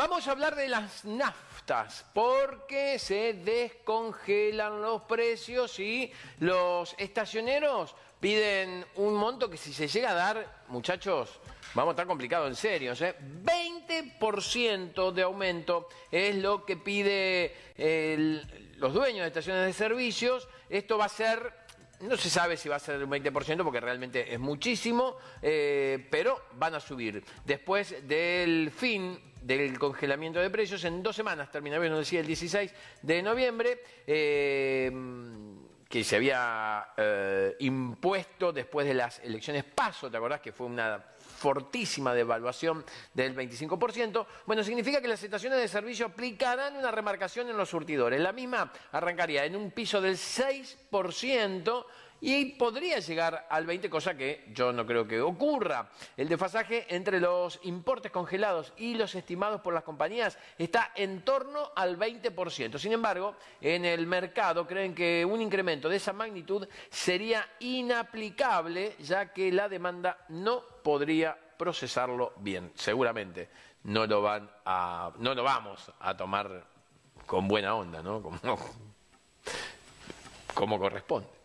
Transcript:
Vamos a hablar de las naftas porque se descongelan los precios y los estacioneros piden un monto que si se llega a dar, muchachos, vamos a estar complicados en serio, ¿eh? 20% de aumento es lo que pide los dueños de estaciones de servicios. Esto va a ser no se sabe si va a ser un 20% porque realmente es muchísimo, eh, pero van a subir. Después del fin del congelamiento de precios. En dos semanas termina, bien, decía, el 16 de noviembre. Eh, que se había eh, impuesto después de las elecciones paso, ¿te acordás que fue una fortísima devaluación del 25%? Bueno, significa que las estaciones de servicio aplicarán una remarcación en los surtidores. La misma arrancaría en un piso del 6% y podría llegar al 20, cosa que yo no creo que ocurra. El desfasaje entre los importes congelados y los estimados por las compañías está en torno al 20%. Sin embargo, en el mercado creen que un incremento de esa magnitud sería inaplicable, ya que la demanda no podría procesarlo bien. Seguramente no lo van a, no lo vamos a tomar con buena onda, ¿no? como corresponde.